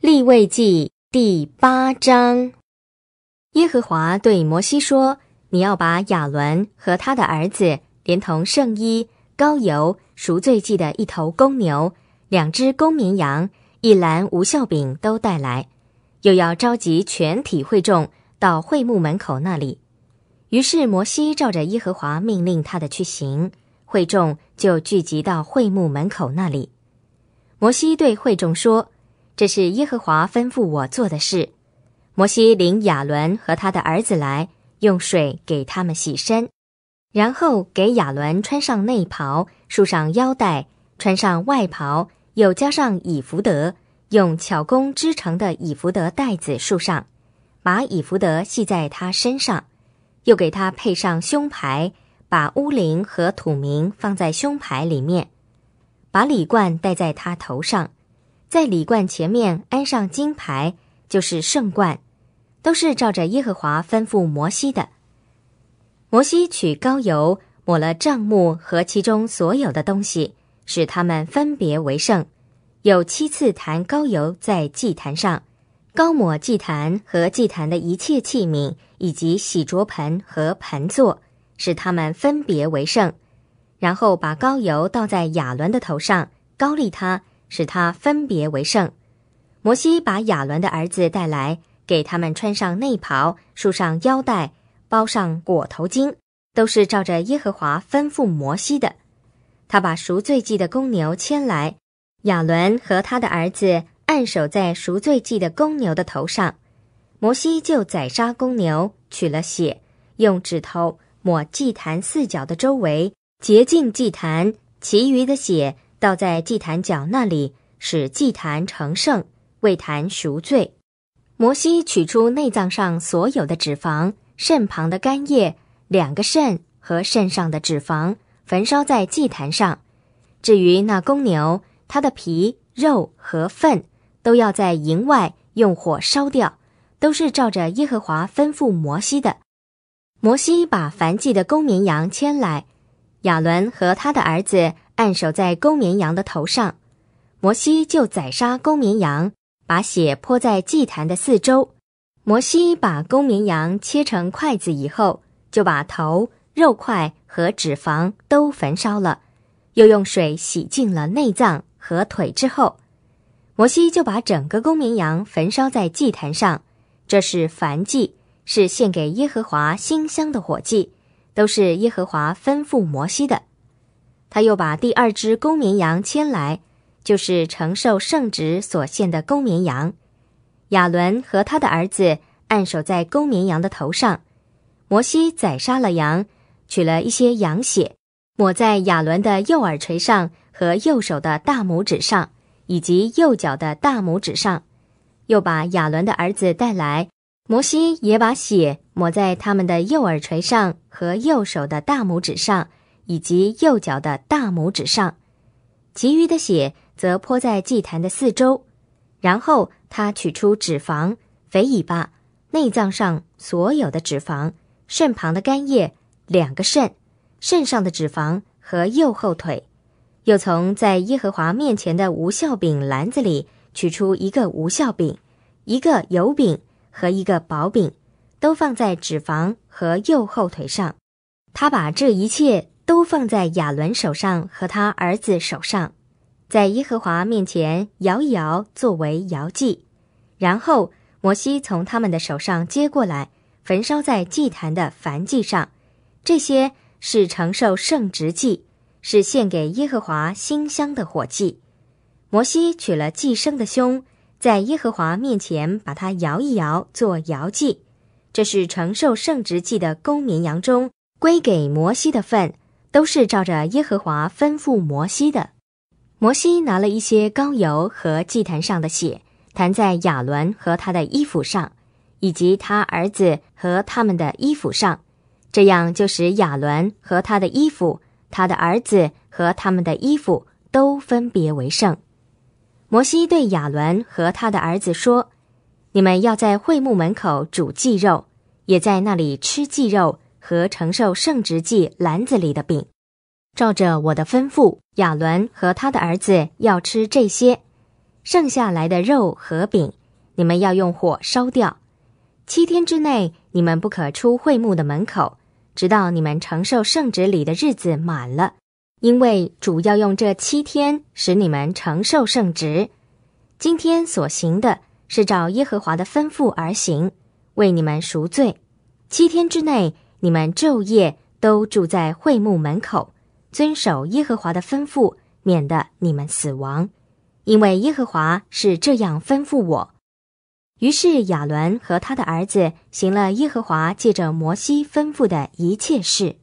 立位记第八章，耶和华对摩西说：“你要把亚伦和他的儿子，连同圣衣、膏油、赎罪祭的一头公牛、两只公绵羊、一篮无效饼都带来，又要召集全体会众到会幕门口那里。”于是摩西照着耶和华命令他的去行，会众就聚集到会幕门口那里。摩西对会众说。这是耶和华吩咐我做的事。摩西领亚伦和他的儿子来，用水给他们洗身，然后给亚伦穿上内袍，束上腰带，穿上外袍，又加上以福德，用巧工织成的以福德带子束上，把以福德系在他身上，又给他配上胸牌，把乌灵和土名放在胸牌里面，把礼冠戴在他头上。在礼冠前面安上金牌，就是圣冠，都是照着耶和华吩咐摩西的。摩西取膏油抹了帐幕和其中所有的东西，使他们分别为圣。有七次弹膏油在祭坛上，膏抹祭坛和祭坛的一切器皿，以及洗濯盆和盆座，使他们分别为圣。然后把膏油倒在亚伦的头上，高利他。使他分别为圣。摩西把亚伦的儿子带来，给他们穿上内袍，束上腰带，包上裹头巾，都是照着耶和华吩咐摩西的。他把赎罪祭的公牛牵来，亚伦和他的儿子按手在赎罪祭的公牛的头上。摩西就宰杀公牛，取了血，用指头抹祭坛四角的周围，洁净祭坛，其余的血。倒在祭坛角那里，使祭坛成圣，为坛赎罪。摩西取出内脏上所有的脂肪、肾旁的肝叶、两个肾和肾上的脂肪，焚烧在祭坛上。至于那公牛，它的皮、肉和粪都要在营外用火烧掉，都是照着耶和华吩咐摩西的。摩西把凡祭的公绵羊牵来，亚伦和他的儿子。按手在公绵羊的头上，摩西就宰杀公绵羊，把血泼在祭坛的四周。摩西把公绵羊切成筷子以后，就把头、肉块和脂肪都焚烧了，又用水洗净了内脏和腿之后，摩西就把整个公绵羊焚烧在祭坛上。这是燔祭，是献给耶和华馨香的火祭，都是耶和华吩咐摩西的。他又把第二只公绵羊牵来，就是承受圣旨所献的公绵羊。亚伦和他的儿子按守在公绵羊的头上。摩西宰杀了羊，取了一些羊血，抹在亚伦的右耳垂上和右手的大拇指上，以及右脚的大拇指上。又把亚伦的儿子带来，摩西也把血抹在他们的右耳垂上和右手的大拇指上。以及右脚的大拇指上，其余的血则泼在祭坛的四周。然后他取出脂肪、肥尾巴、内脏上所有的脂肪、肾旁的肝叶、两个肾、肾上的脂肪和右后腿，又从在耶和华面前的无效饼篮子里取出一个无效饼、一个油饼和一个薄饼，都放在脂肪和右后腿上。他把这一切。都放在亚伦手上和他儿子手上，在耶和华面前摇一摇作为摇祭，然后摩西从他们的手上接过来，焚烧在祭坛的燔祭上。这些是承受圣职祭，是献给耶和华馨香的火祭。摩西取了祭牲的胸，在耶和华面前把它摇一摇做摇祭，这是承受圣职祭的公绵羊中归给摩西的份。都是照着耶和华吩咐摩西的。摩西拿了一些膏油和祭坛上的血，弹在亚伦和他的衣服上，以及他儿子和他们的衣服上，这样就使亚伦和他的衣服、他的儿子和他们的衣服都分别为圣。摩西对亚伦和他的儿子说：“你们要在会幕门口煮祭肉，也在那里吃祭肉。”和承受圣职祭篮子里的饼，照着我的吩咐，亚伦和他的儿子要吃这些，剩下来的肉和饼，你们要用火烧掉。七天之内，你们不可出会幕的门口，直到你们承受圣旨里的日子满了，因为主要用这七天使你们承受圣职。今天所行的是照耶和华的吩咐而行，为你们赎罪。七天之内。你们昼夜都住在会幕门口，遵守耶和华的吩咐，免得你们死亡。因为耶和华是这样吩咐我。于是亚伦和他的儿子行了耶和华借着摩西吩咐的一切事。